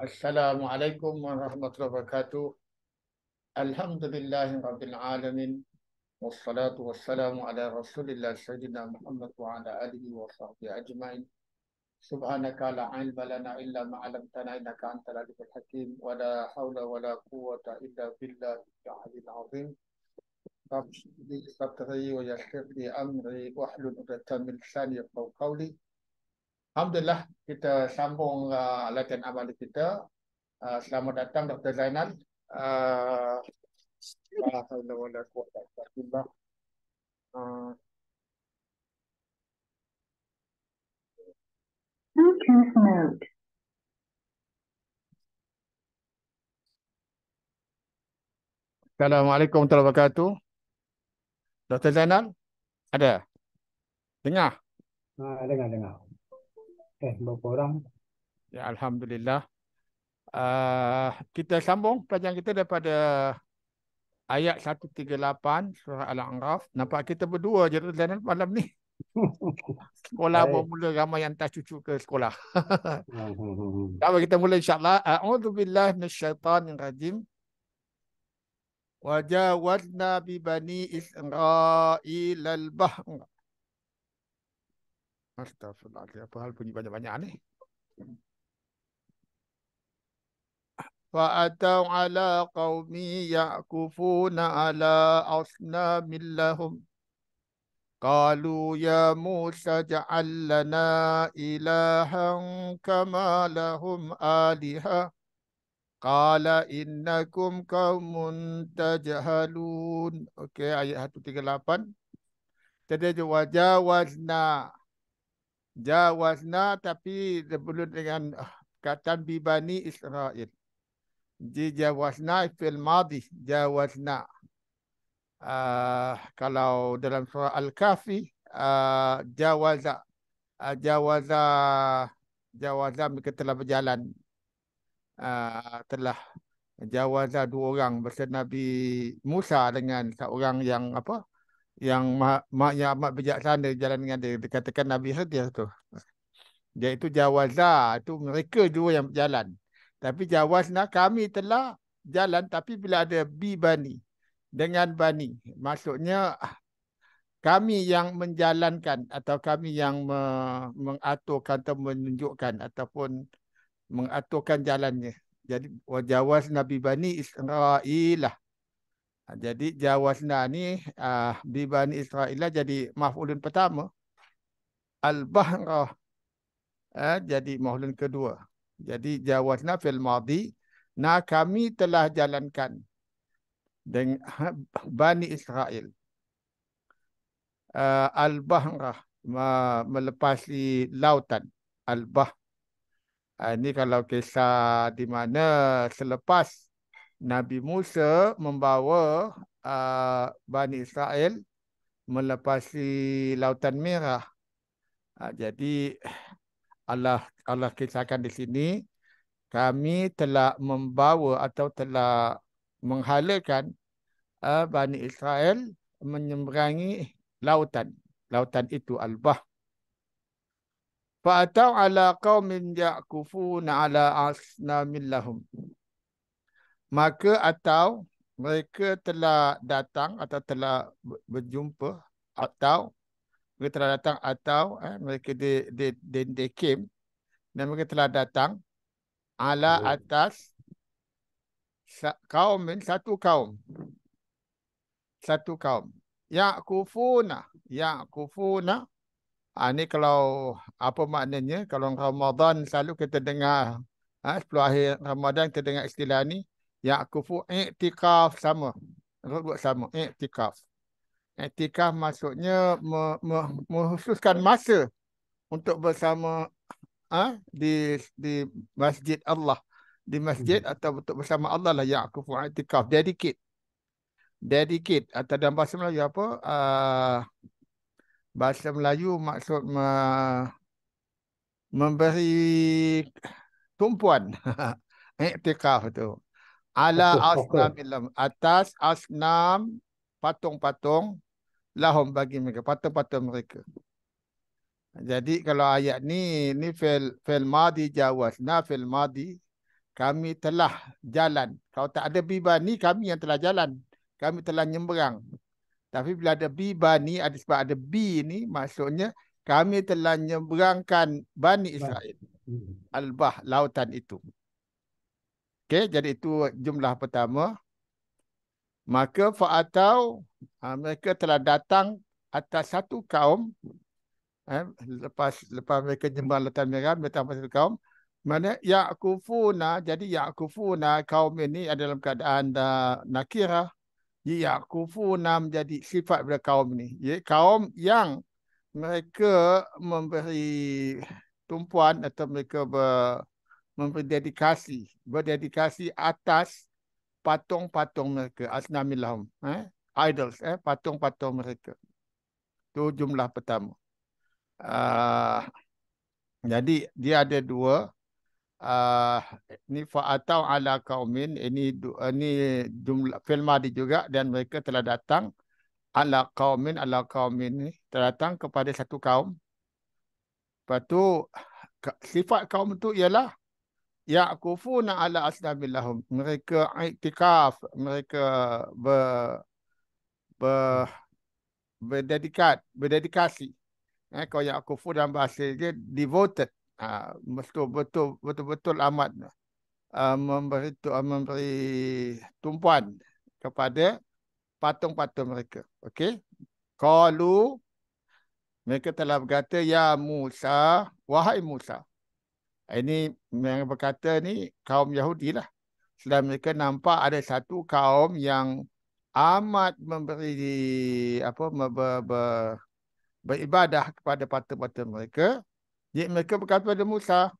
السلام عليكم ورحمة الله وبركاته الحمد لله رب العالمين والصلاة والسلام على رسول الله سيدنا محمد وعلى آله وصحبه أجمعين سبحانك لا علم لنا إلا ما علمتنا إنك أنت العليم الحكيم ولا حول ولا قوة إلا بالله العلي العظيم رب لي صدري ويسر لي أمري واحلل عقدة من لساني يفقهوا قولي Alhamdulillah kita sambung uh, latihan awal kita. Uh, selamat datang Dr. Zainal. Uh, Assalamualaikum warahmatullahi wabarakatuh. Dr. Zainal, ada? Dengar? Ha, dengar, dengar. Eh, berapa orang? Ya, Alhamdulillah. Uh, kita sambung pelajaran kita daripada ayat 138 surah Al-A'raf. Nampak kita berdua je dalam malam ni. Sekolah Baik. bermula ramai yang tak cucu ke sekolah. Tak kita mula insyaAllah. A'udhu billah yang rajim. Wajawadna bibani isra'ilal bahra. Astagfirullah. Apa hal bunyi banyak-banyak ni? atau ala qawmi ya'kufuna ala asna lahum. Qalu ya Musa ja'al lana ilahan kama lahum aliha. Qala innakum qawmun tajahalun. Okey, ayat 138. Jadi, wajawazna. Jawazna tapi sebelum dengan ah, kata bibani Israel. Jawazna fil madi. Jawazna. Uh, kalau dalam surah Al-Kahfi. Uh, ah, jawaza. Uh, ah, jawaza. Jawaza mereka telah berjalan. Uh, telah jawaza dua orang bersama Nabi Musa dengan seorang yang apa uh, yang mak yang amat bijaksana jalan dengan dia dikatakan Nabi Khidir tu iaitu Jawaza itu mereka dua yang berjalan tapi Jawazna kami telah jalan tapi bila ada bi bani dengan bani maksudnya ah, kami yang menjalankan atau kami yang me- mengaturkan atau menunjukkan ataupun mengaturkan jalannya jadi wajawas nabi bani israilah Ah, jadi jawazna ni uh, ah, di Bani Israel jadi maf'ulun pertama. Al-Bahrah ah, uh, jadi maf'ulun kedua. Jadi jawazna fil madi. Nah kami telah jalankan dengan Bani Israel. Uh, Al-Bahrah melepasi lautan. Al-Bahrah. Uh, ini kalau kisah di mana selepas Nabi Musa membawa uh, Bani Israel melepasi Lautan Merah. Uh, jadi Allah Allah kisahkan di sini kami telah membawa atau telah menghalakan uh, Bani Israel menyeberangi lautan. Lautan itu Al-Bah. Fa'atau ala qawmin ya'kufuna ala asnamillahum maka atau mereka telah datang atau telah berjumpa atau mereka telah datang atau eh, mereka they, they, they, they came dan mereka telah datang ala oh. atas kaum satu kaum satu kaum ya kufuna ya kufuna ha, ah, ini kalau apa maknanya kalau Ramadan selalu kita dengar ha, ah, sebelum akhir Ramadan kita dengar istilah ni Ya Yakufu i'tikaf sama. Rukuk sama. I'tikaf. I'tikaf maksudnya me, me, menghususkan masa untuk bersama ha, di di masjid Allah. Di masjid hmm. atau untuk bersama Allah lah. Ya Yakufu i'tikaf. Dedicate. Dedicate. Atau dalam bahasa Melayu apa? Uh, bahasa Melayu maksud me, memberi tumpuan. i'tikaf tu ala asnam ilam atas asnam patung-patung lahum bagi mereka patung-patung mereka jadi kalau ayat ni ni fil fil madi jawas na fil madi kami telah jalan kalau tak ada bibani kami yang telah jalan kami telah nyemberang tapi bila ada bibani ada sebab ada b ni maksudnya kami telah nyeberangkan bani Israel albah lautan itu Okey, jadi itu jumlah pertama. Maka fa'atau ha, mereka telah datang atas satu kaum eh, lepas lepas mereka jembal letak merah mereka datang satu kaum mana yakufuna jadi yakufuna kaum ini ada dalam keadaan nakira ya yakufuna menjadi sifat pada kaum ini ya kaum yang mereka memberi tumpuan atau mereka ber, memperdedikasi berdedikasi atas patung-patung mereka asnamilahum eh idols eh patung-patung mereka itu jumlah pertama uh, jadi dia ada dua uh, ah, ni fa'atau ala kaumin ini ini jumlah filma di juga dan mereka telah datang ala kaumin ala kaumin ini telah datang kepada satu kaum lepas tu sifat kaum itu ialah ya'kufuna ala asnamillahum mereka iktikaf mereka ber ber berdedikat berdedikasi eh kalau ya'kufu dalam bahasa dia devoted ha, betul betul betul betul amat uh, memberi tu, uh, memberi tumpuan kepada patung-patung mereka okey qalu mereka telah berkata ya musa wahai musa ini yang berkata ni kaum Yahudi lah. Sedang mereka nampak ada satu kaum yang amat memberi apa ber, ber, beribadah kepada patut-patut mereka. Jadi mereka berkata kepada Musa,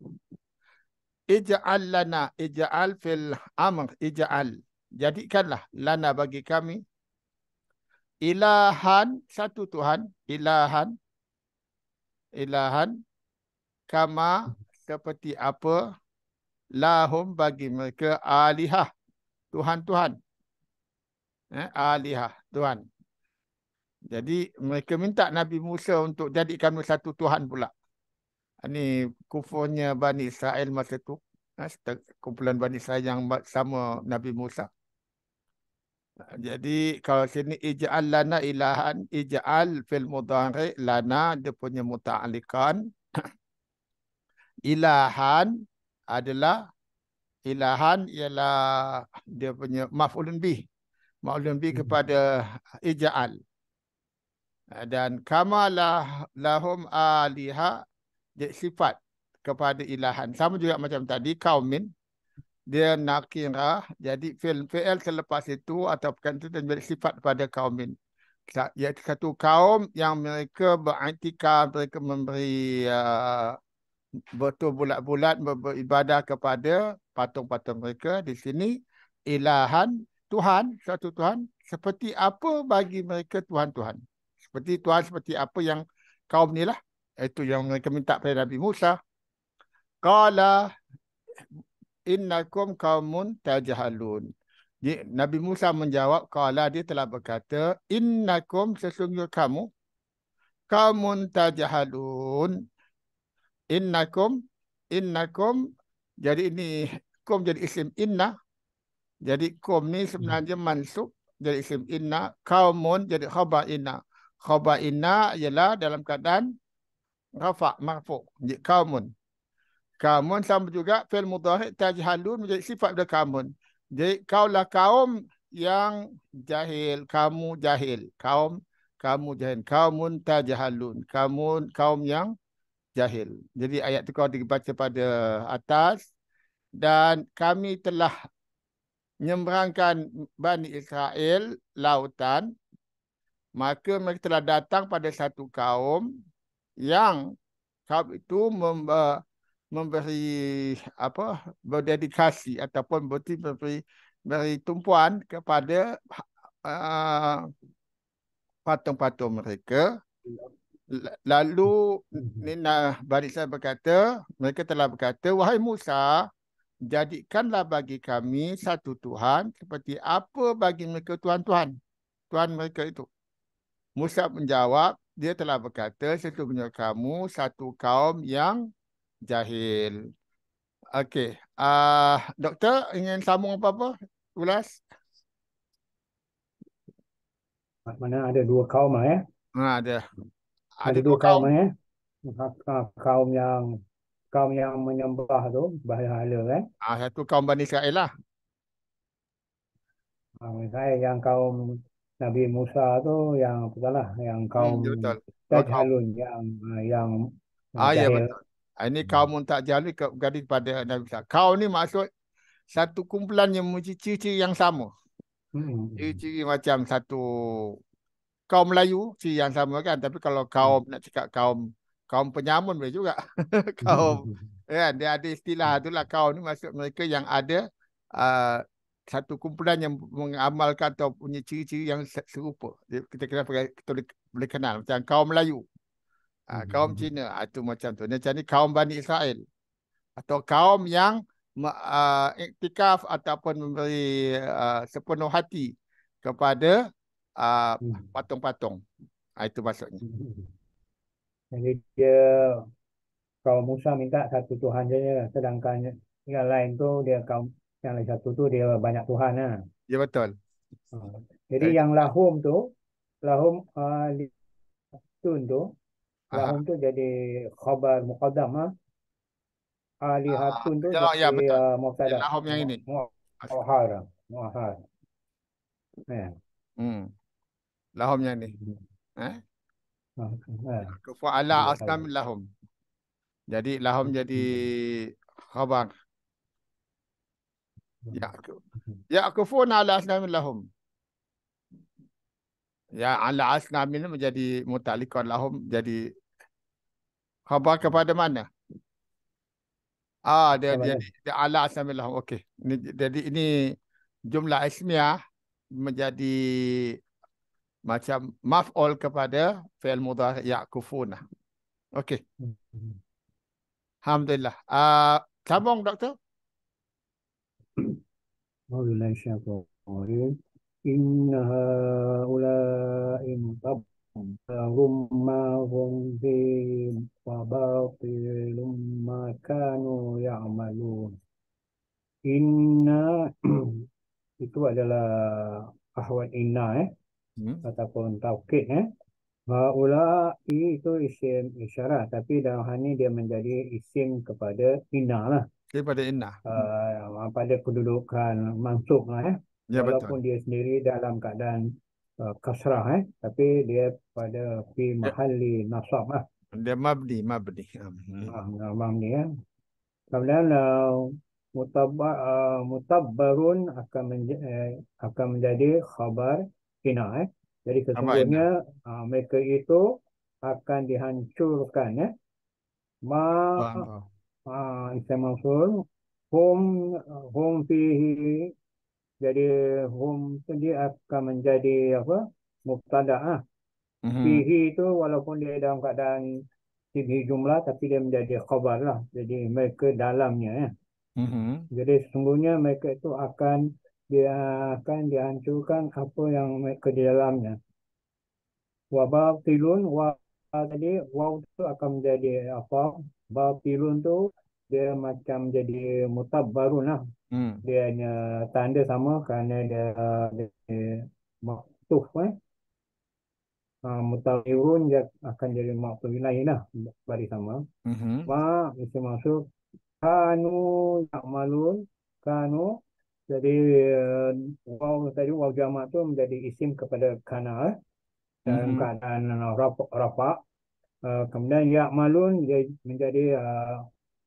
Ija'al lana, ija'al fil amr, ija'al. Jadikanlah lana bagi kami. Ilahan, satu Tuhan, ilahan. Ilahan. Kama seperti apa lahum bagi mereka alihah tuhan-tuhan eh alihah tuhan jadi mereka minta nabi Musa untuk jadikan satu tuhan pula ini kufurnya Bani Israel masa tu eh, kumpulan Bani Israel yang sama nabi Musa jadi kalau sini ija'al lana ilahan ija'al fil mudhari lana dia punya muta'alikan ilahan adalah ilahan ialah dia punya maf'ulun bih maf'ulun bih hmm. kepada ija'al eh, dan kamalah lahum aliha dia sifat kepada ilahan sama juga macam tadi kaumin dia nakirah jadi fi'l fi'l selepas itu atau bukan itu dan jadi sifat pada kaumin iaitu satu kaum yang mereka beriktikaf mereka memberi uh, betul bulat-bulat beribadah kepada patung-patung mereka di sini ilahan Tuhan satu Tuhan seperti apa bagi mereka Tuhan-Tuhan seperti Tuhan seperti apa yang kaum ni lah itu yang mereka minta pada Nabi Musa qala innakum kaumun tajhalun Nabi Musa menjawab qala dia telah berkata innakum sesungguhnya kamu kaumun tajhalun innakum innakum jadi ini kum jadi isim inna jadi kum ni sebenarnya mansub jadi isim inna kaumun jadi khabar inna khabar inna ialah dalam keadaan rafa marfu jadi kaumun kaumun sama juga fil mudhari tajhalun menjadi sifat pada kaumun jadi kau lah kaum yang jahil kamu jahil kaum kamu jahil kaumun tajhalun kaumun kaum yang jahil. Jadi ayat itu kalau dibaca pada atas. Dan kami telah menyeberangkan Bani Israel lautan. Maka mereka telah datang pada satu kaum yang kaum itu eh, memberi apa berdedikasi ataupun berarti memberi beri tumpuan kepada eh, patung-patung uh, mereka Lalu hmm. Nina Barisah berkata, mereka telah berkata, Wahai Musa, jadikanlah bagi kami satu Tuhan seperti apa bagi mereka Tuhan-Tuhan. Tuhan mereka itu. Musa menjawab, dia telah berkata, sesungguhnya kamu satu kaum yang jahil. Okey. Uh, doktor, ingin sambung apa-apa? Ulas? Mana ada dua kaum lah ya? Ha, ada ada dua kaum ni. Eh. Ha, ha, kaum yang kaum yang menyembah tu berhala kan? Eh. Ha, ah satu kaum Bani Israel lah. Ah misalnya yang kaum Nabi Musa tu yang apa lah, yang hmm, kaum tak halun, yang yang Ah ya betul. Ah, ini kaum tak jalu ke gadis pada Nabi Musa. Kaum ni maksud satu kumpulan yang mencici-cici yang sama. Hmm. Ciri-ciri macam satu kaum Melayu si yang sama kan tapi kalau hmm. kaum hmm. nak cakap kaum kaum penyamun boleh juga kaum hmm. kan dia ada istilah hmm. itulah kaum ni maksud mereka yang ada uh, satu kumpulan yang mengamalkan atau punya ciri-ciri yang serupa. Kita kena pakai kita boleh kenal macam kaum Melayu. Ah, hmm. kaum Cina atau ah, macam tu. Macam ni kaum Bani Israel. Atau kaum yang uh, iktikaf ataupun memberi uh, sepenuh hati kepada Ah, hmm. patung-patung. Uh, itu maksudnya. Jadi dia kalau Musa minta satu Tuhan saja lah. sedangkan yang lain tu dia kaum yang lain satu tu dia banyak Tuhan lah. Ya betul. Ha. Jadi eh. yang lahum tu lahum uh, tu tu lahum tu jadi khabar muqaddam lah. ah. Ali tu ya, ya jadi, ya Uh, muqaddam. lahum yang ini. Muahara. Muahara. Ya. Hmm lahumnya ni. Eh? Hmm. Ha? Ha, ha. Kufu'ala aslam lahum. Jadi lahum hmm. jadi khabar. Hmm. Ya ya kufuna ala aslam lahum. Ya ala aslam ini menjadi mutalikun lahum. Jadi khabar kepada mana? Ah dia Kepala. jadi dia ala aslam lahum. Okey. Ini, jadi ini jumlah ismiah menjadi macam maaf all kepada fi'il mudhari ya'kufuna. Okay, mm-hmm. Alhamdulillah. Uh, sambung doktor. Alhamdulillah syafa'ul. Inna ha'ula'i mutabun. Lahum ma'hum bin fabatilum makanu ya'malun. Inna itu adalah ahwal inna eh hmm. ataupun taukid eh Ula itu isim isyarah tapi dalam hal ini dia menjadi isim kepada inna lah. Kepada inna. Uh, ah, hmm. pada kedudukan mansub lah eh. Ya, Walaupun betul. dia sendiri dalam keadaan uh, kasrah eh. Tapi dia pada fi mahali ya. nasab lah. Dia mabdi, mabdi. Ah, hmm. Uh, mabdi ya. Kemudian uh, mutabba, uh, mutabbarun akan, menja- eh, akan menjadi khabar China eh. Jadi sesungguhnya uh, ah, mereka itu akan dihancurkan eh. Ma Islam uh, Hum Hum fihi jadi Hum sendiri akan menjadi apa? Mubtada ah. Mm-hmm. Fihi itu walaupun dia dalam keadaan tibhi jumlah tapi dia menjadi khabar lah. Jadi mereka dalamnya eh. Mm-hmm. Jadi sesungguhnya mereka itu akan dia akan dihancurkan apa yang ke di dalamnya. Wabah tilun, wabah tadi, waw tu akan menjadi apa? Wabah tilun tu, dia macam jadi mutab baru lah. Hmm. Dia hanya tanda sama kerana dia, dia kan? Eh? Ha, mutab tilun, dia akan jadi maktuh lain lah. Bari sama. Mm -hmm. Wah, itu Kanu yang malun, kanu jadi uh, tadi waw jamak tu menjadi isim kepada kana eh? dan mm-hmm. keadaan uh, rafa. Uh, kemudian ya malun dia menjadi uh, eh,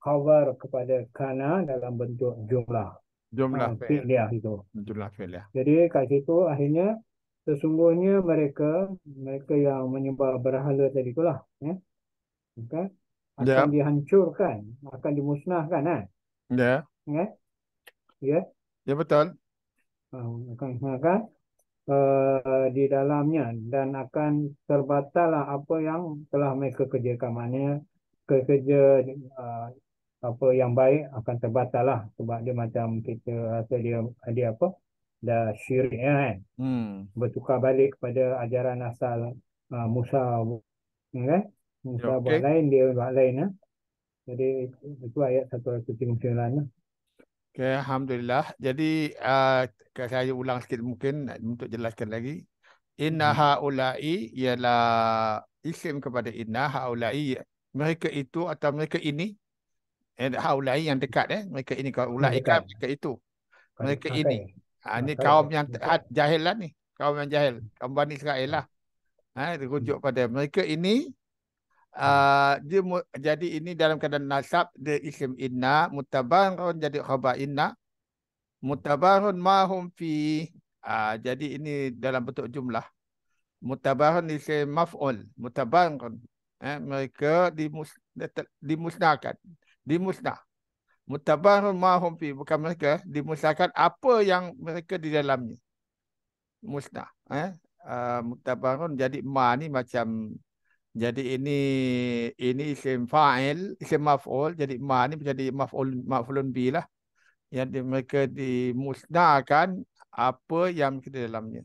cover kepada kana dalam bentuk jumlah. Jumlah uh, ah, fi'l. Fi'liah itu. Jumlah fi'liah. Ya. Jadi kat situ akhirnya sesungguhnya mereka mereka yang menyembah berhala tadi itulah ya. Eh? Okay? akan yeah. dihancurkan, akan dimusnahkan kan. Ya. Ya. Ya. Ya betul. Akan uh, di dalamnya dan akan terbatal apa yang telah mereka kerjakan mana kerja uh, eh, apa yang baik akan terbatal lah sebab dia macam kita rasa dia dia apa dah syirik ya, kan hmm. bertukar balik kepada ajaran asal uh, Musa okay? Ya, Musa okay. Ya, buat lain dia buat lain ya. jadi itu ayat 139 lah. Ya. Okay, Alhamdulillah. Jadi uh, saya ulang sikit mungkin eh, untuk jelaskan lagi. Inna mm-hmm. ha'ula'i ialah isim kepada inna ha'ula'i. Mereka itu atau mereka ini. Eh, ha'ula'i yang dekat. Eh? Mereka ini. Ula'i kan mereka itu. Mereka okay. ini. Kan? Ha, ini okay. kaum yang jahil lah ni. Kaum yang jahil. Kaum Bani Israel lah. Ha, rujuk mm-hmm. pada mereka ini. Ah, dia jadi ini dalam keadaan nasab dia isim inna mutabarun jadi khabar inna mutabarun mahum fi uh, jadi ini dalam bentuk jumlah mutabarun isim maf'ul mutabarun eh, mereka dimus, dimusnahkan dimusnah mutabarun mahum fi bukan mereka dimusnahkan apa yang mereka di dalamnya musnah eh uh, mutabarun jadi ma ni macam jadi ini ini isim fa'il, isim maf'ul. Jadi ma ni menjadi maf'ul maf'ulun bi lah. Yang di, mereka dimusnahkan apa yang ada dalamnya.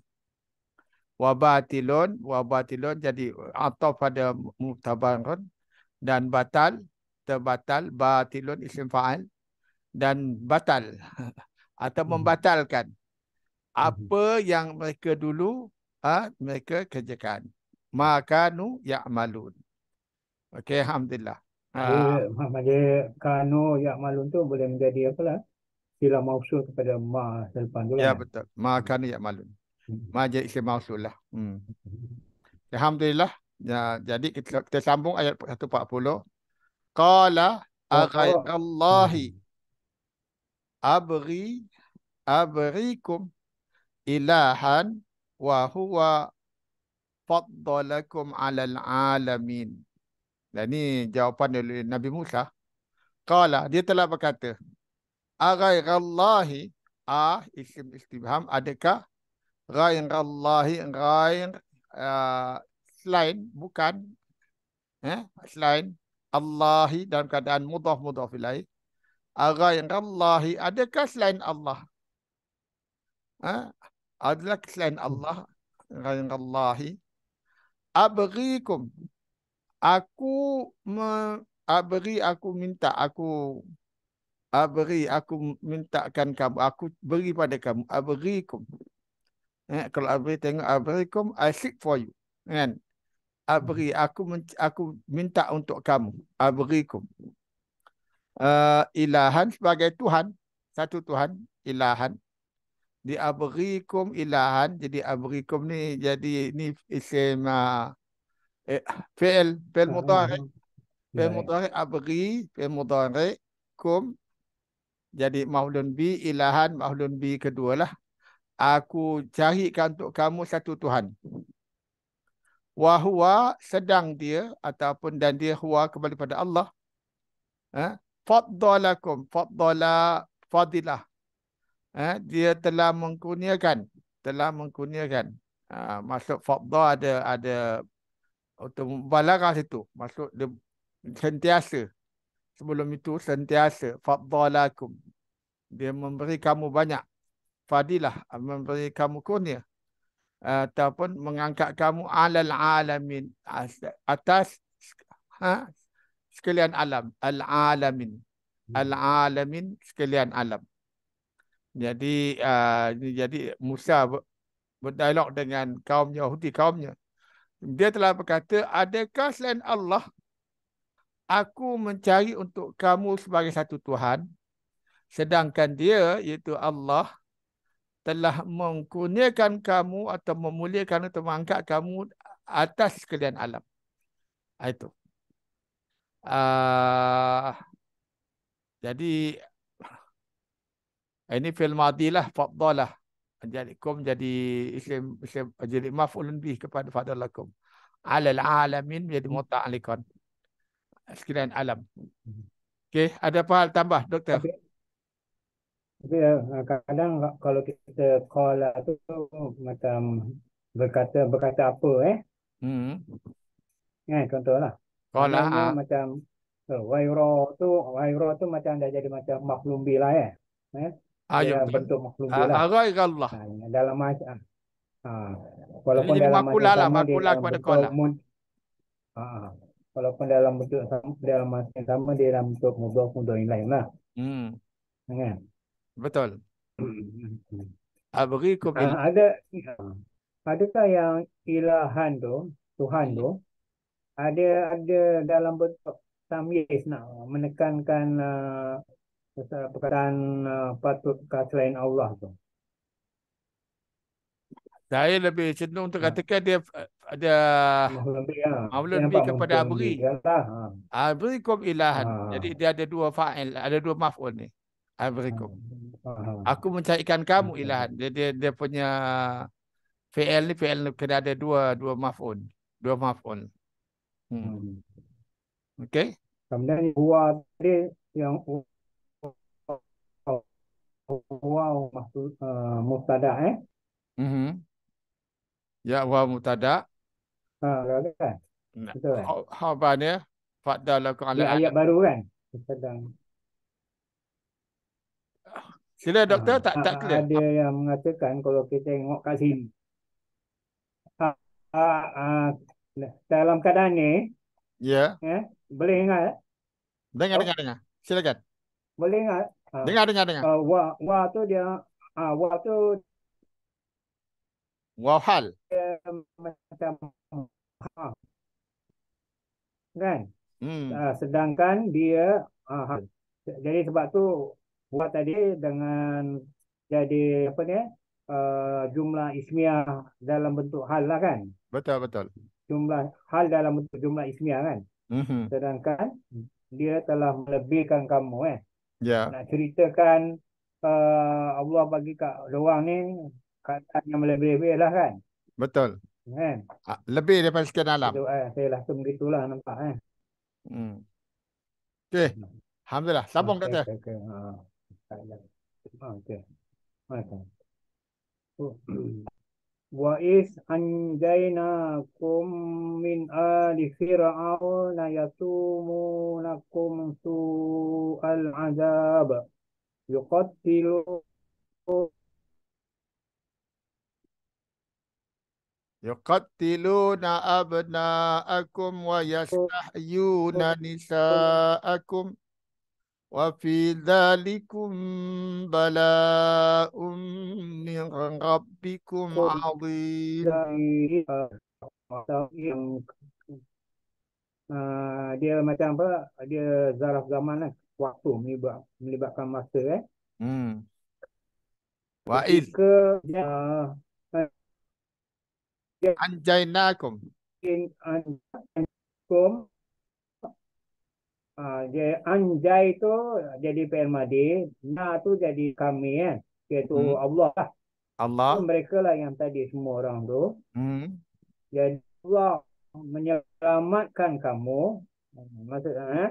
Wabatilun, wabatilun jadi atau pada mutabarun dan batal, terbatal, batilun isim fa'il dan batal atau hmm. membatalkan hmm. apa hmm. yang mereka dulu ha, mereka kerjakan makanu ya'malun. Okey, alhamdulillah. Ha. Jadi ah. kanu ya'malun tu boleh menjadi apa lah? Sila mausul kepada ma selepas tu. Lah. Ya betul. Makanu ya'malun. Hmm. Ma jadi isim mausul lah. Hmm. Alhamdulillah. Ya, jadi kita, kita sambung ayat 140. Qala allahi hmm. abri abrikum ilahan wa huwa faddalakum alal alamin. Dan ni jawapan dari Nabi Musa. Kala dia telah berkata, Aghairallahi, ah, isim istibham, adakah? Ghairallahi, ghair, uh, selain, bukan, eh, selain, Allahi dalam keadaan mudah mudah filai. Aghairallahi, adakah selain Allah? Eh, adakah selain Allah? Ghairallahi, abrikum aku me, abri aku minta aku abri aku mintakan kamu aku beri pada kamu abrikum eh kalau abri tengok abrikum i seek for you kan abri aku aku minta untuk kamu abrikum uh, eh, ilahan sebagai tuhan satu tuhan ilahan di abrikum ilahan jadi abrikum ni jadi ni isim uh, eh, fi'il fi'il mudhari fi'il mudhari abri fi'il mudhari kum jadi mahlun bi ilahan mahlun bi lah aku carikan untuk kamu satu tuhan wa huwa sedang dia ataupun dan dia huwa kembali pada Allah eh? faddalakum faddala fadilah eh, dia telah mengkurniakan telah mengkurniakan ha, masuk fadha ada ada atau mubalaghah situ masuk dia sentiasa sebelum itu sentiasa fadhalakum dia memberi kamu banyak fadilah memberi kamu kurnia ataupun mengangkat kamu alal alamin atas ha, sekalian alam al alamin hmm. al alamin sekalian alam jadi uh, jadi Musa berdialog dengan kaum Yahudi kaumnya. Dia telah berkata, adakah selain Allah aku mencari untuk kamu sebagai satu Tuhan? Sedangkan dia, iaitu Allah, telah mengkurniakan kamu atau memuliakan atau mengangkat kamu atas sekalian alam. Ah, itu. Uh, jadi ini fil madilah fadalah. Jadi kum jadi isim isim jadi maf'ulun bih kepada fadalakum. Alal alamin jadi muta'alikan. sekiranya alam. Okey, ada apa hal tambah doktor? Okay. Eh, kadang kalau kita call lah tu macam berkata berkata apa eh? Hmm. Eh, contohlah. Call lah. Ah. Macam oh, eh, wairo tu wairo tu macam dah jadi macam maklumbi lah eh. eh? Ayo ya, bentuk makhluk dia ah, lah. Arai Allah. Ha, dalam masa. Ah. Ha. Walaupun Jadi dalam makula lah. lah makula lah kepada kau lah. Mud, ha. Walaupun dalam bentuk sama, dalam masa yang sama, dia dalam bentuk mudah-mudah yang lain lah. Hmm. Ha. Betul. Hmm. Abri kau ha, ada adakah yang ilahan tu Tuhan tu ada ada dalam bentuk samyes nak menekankan uh, pasal perkataan uh, patut ke selain Allah tu. Saya lebih cenderung untuk ha. katakan dia ada uh, Mahu lebih ha. kepada Abri. Lah, ha. ah, Abrikum ilahan. Jadi dia ada dua fa'il, ada dua maf'ul ni. Abrikum. Ha. Aku mencarikan kamu ha. ilahan. Jadi dia, dia punya fa'il ni, fa'il ni kena ada dua dua maf'ul. Dua maf'ul. Hmm. hmm. Okay. Kemudian huwa tadi yang wow maksud uh, mutada eh. Mhm. Mm ya wow mutada. Ha, kan? kan? Nah. How, how about ya? Fadda lakum ala. Ya, ayat baru kan? Sedang. Sila ha, doktor ha, tak tak ada ha, clear. Ada yang mengatakan kalau kita tengok kat sini. Ha, ha, ha, dalam keadaan ni. Ya. Yeah. Eh, boleh ingat? Dengar, dengar, dengar. Silakan. Boleh ingat? Ah. Dengar, dengar, dengar. Uh, wa, wa tu dia, uh, wa tu. Wa hal. Dia macam ha. Kan? Hmm. Uh, sedangkan dia uh, hal. Jadi sebab tu, wa tadi dengan jadi apa ni, uh, jumlah ismiah dalam bentuk hal lah kan? Betul, betul. Jumlah hal dalam bentuk jumlah ismiah kan? Mm-hmm. Sedangkan dia telah melebihkan kamu eh. Yeah. Nak ceritakan uh, Allah bagi kat orang ni kata yang lebih-lebih lah kan. Betul. Kan? Lebih daripada sekian alam. Itu, eh, saya langsung begitulah nampak. Eh. Hmm. Okay. Alhamdulillah. Sambung okay, kata. Okay, okay. Ha. Okay. Okay. Okay. Oh. wa is anjayna kum min ali fir'auna yatumuna kum su al azab yuqatilu yuqatiluna abna'akum wa yastahyuna nisa'akum وفي ذلكم بلاء من ربكم عظيم dia macam apa dia zaraf zaman lah waktu melibatkan masa eh hmm wa'id eh, anjainakum anjainakum Ah, dia anjai tu ah, jadi PN Mahdi, na tu jadi kami kan. Iaitu hmm. Allah lah. Allah. So, mereka lah yang tadi semua orang tu. Hmm. Jadi Allah menyelamatkan kamu. Maksudnya, ah,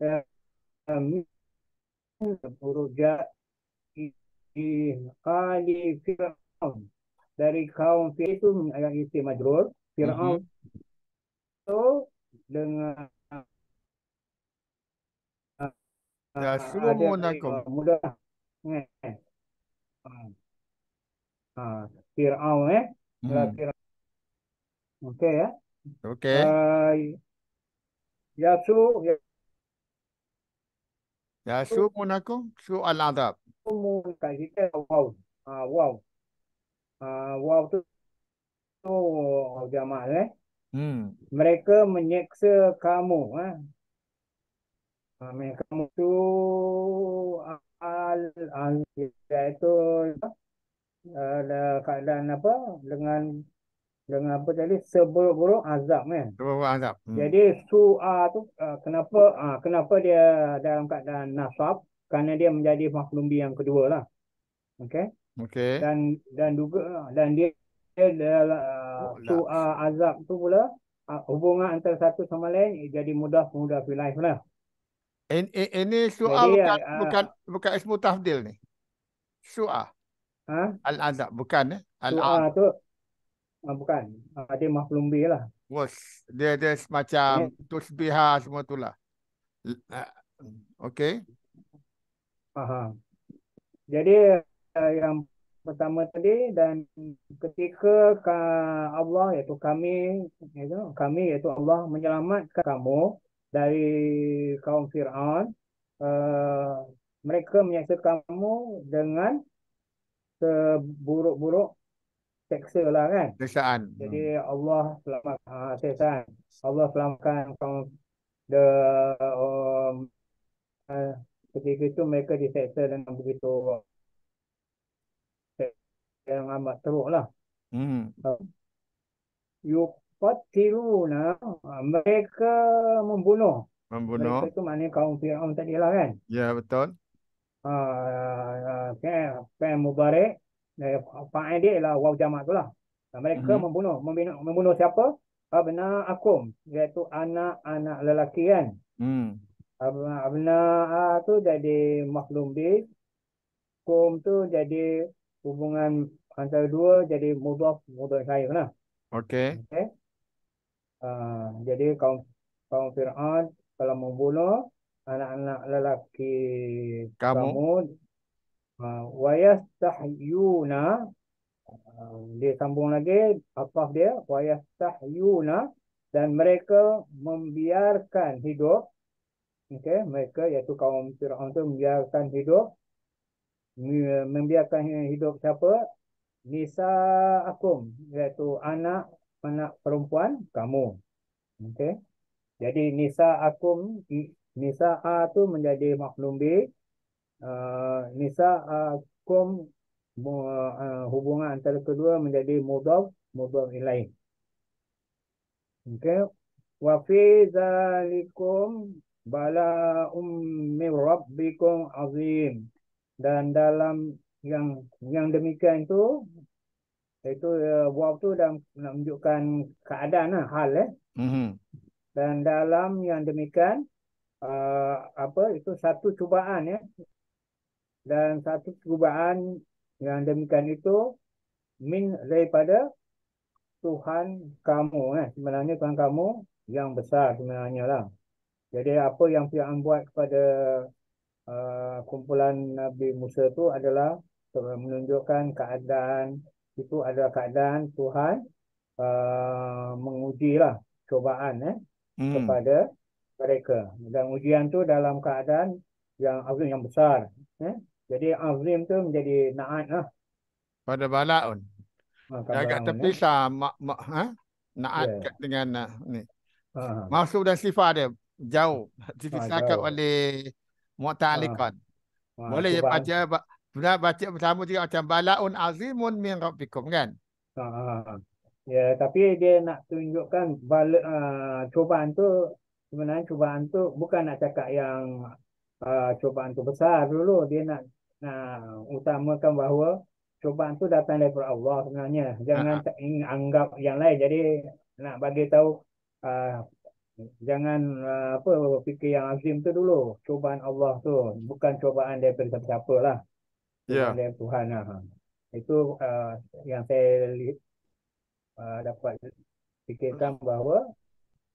eh, kami berujat di Ali Fir'aun dari kaum Fir'aun itu yang isi Madrul Fir'aun hmm. itu dengan Ya, semua Assalamualaikum. Mudah. Eh, eh. Ah, ah. Fir'aun eh. Hmm. Okey ya. Okey. Uh, ya su ya. Ya su munakum su al-adab. Mu kahite eh, wow. Ah wow. Ah wow tu tu jamaah eh. Hmm. Mereka menyeksa kamu eh. Amin. Kamu tu al itu ada eh, keadaan apa dengan dengan apa tadi seburuk-buruk azab kan. seburuk azab. Hmm. Jadi su'a tu eh, kenapa kenapa dia dalam keadaan nasab? Kerana dia menjadi maklum yang kedua lah. Okay. Okay. Dan dan juga dan dia dia dalam uh, oh, azab tu pula uh, hubungan antara satu sama lain jadi mudah mudah pilih lah. Ini, ini, ini su'ah bukan, uh, bukan bukan ismu tafdil ni. Su'ah. Ha? Al-Azab bukan eh. Al-Azab tu uh, bukan. Uh, dia mahlum bih lah. Was. Dia dia macam tusbiha semua tu lah. Okay. Faham. Jadi uh, yang pertama tadi dan ketika ka Allah iaitu kami iaitu kami iaitu Allah menyelamatkan kamu dari kaum Fir'aun. Uh, mereka menyiasa kamu dengan seburuk-buruk seksa lah kan. Seksaan. Jadi hmm. Allah selamatkan ah, uh, seksaan. Allah selamatkan kaum the um, uh, ketika itu mereka diseksa dengan begitu yang amat teruk lah. Hmm. Uh, Faktiru lah. mereka membunuh. Membunuh. Mereka itu maknanya kaum Fir'aun tadi lah kan. Ya yeah, betul. Ah, uh, ah, Fem ah, Mubarak. Fa'in dia ialah waw jamak tu lah. Ah, mereka mm-hmm. membunuh. membunuh. Membunuh siapa? Abna Akum. Iaitu anak-anak lelaki kan. Hmm. Abna uh, tu jadi maklum di. Kum tu jadi hubungan antara dua jadi mudah-mudah saya lah. Okay. Okay. Ah, jadi kaum kaum Fir'aun kalau membunuh anak-anak lelaki kamu, kamu uh, ah, wayastahyuna uh, ah, dia sambung lagi apa dia tahyuna dan mereka membiarkan hidup okey mereka iaitu kaum Fir'aun tu membiarkan hidup membiarkan hidup siapa Nisa Akum iaitu anak anak perempuan kamu. Okey. Jadi nisa akum nisa a tu menjadi maklum b. Uh, nisa akum uh, hubungan antara kedua menjadi mudaf mudaf ilai, Okey. Wa fi zalikum bala ummi rabbikum azim. Dan dalam yang yang demikian tu itu uh, eh, waw tu dah menunjukkan keadaan lah, hal eh. Mm-hmm. Dan dalam yang demikian uh, apa itu satu cubaan ya. Eh. Dan satu cubaan yang demikian itu min daripada Tuhan kamu eh. Sebenarnya Tuhan kamu yang besar sebenarnya lah. Jadi apa yang Tuhan buat kepada uh, kumpulan Nabi Musa tu adalah menunjukkan keadaan itu ada keadaan Tuhan uh, menguji lah cobaan eh, hmm. kepada mereka. Dan ujian tu dalam keadaan yang azim yang besar. Eh. Jadi azim tu menjadi naat lah. Pada balak pun. Ha, agak eh. terpisah ma, ma, ha? naat yeah. dengan uh, ni. Ha. Ah. Maksud dan sifat dia jauh. Dipisahkan ha, oleh Muqtah Alikon. Ha. Ha, Boleh cobaan. baca bila baca bersama juga macam balaun azimun min rabbikum kan. Ha. Ya, tapi dia nak tunjukkan bala, uh, ah, cubaan tu sebenarnya cubaan tu bukan nak cakap yang uh, ah, cubaan tu besar dulu dia nak nak utamakan bahawa cubaan tu datang daripada Allah sebenarnya. Jangan tak anggap yang lain. Jadi nak bagi tahu uh, jangan apa fikir yang azim tu dulu. Cubaan Allah tu bukan cubaan daripada siapa-siapalah. Yeah. Tuhan lah. Itu uh, yang saya uh, dapat fikirkan bahawa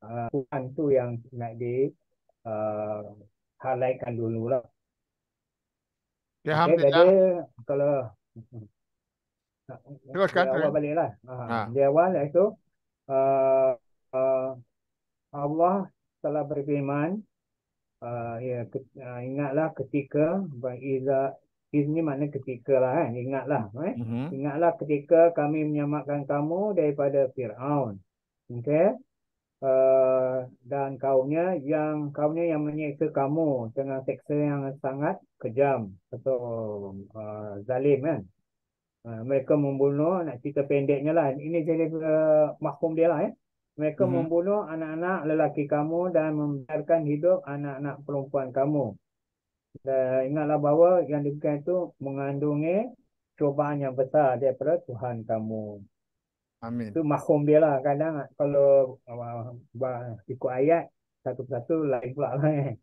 uh, Tuhan tu yang nak di uh, highlightkan dulu lah. Ya, okay, jadi kalau hmm, Teruskan. Dia awal balik lah. Ha. ha. Dia awal lah itu uh, uh, Allah telah berfirman uh, ya, ke, uh, ingatlah ketika Iza Kisnya mana ketika lah kan. Ingatlah. Eh? Uh-huh. Ingatlah ketika kami menyamakan kamu daripada Fir'aun. Okay. Uh, eh, dan kaumnya yang kaumnya yang menyeksa kamu dengan seksa yang sangat kejam atau uh, eh, zalim kan. Uh, mereka membunuh nak cerita pendeknya lah. Ini jadi uh, mahkum dia lah Eh? Mereka uh-huh. membunuh anak-anak lelaki kamu dan membiarkan hidup anak-anak perempuan kamu. Uh, ingatlah bahawa yang diberikan itu mengandungi cobaan yang besar daripada Tuhan kamu. Amin. Itu mahum dia lah kadang kalau uh, ikut ayat satu satu lain pula kan.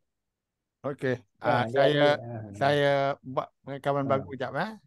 Okey. Uh, saya uh, saya buat pengakaman uh, bagus jap eh.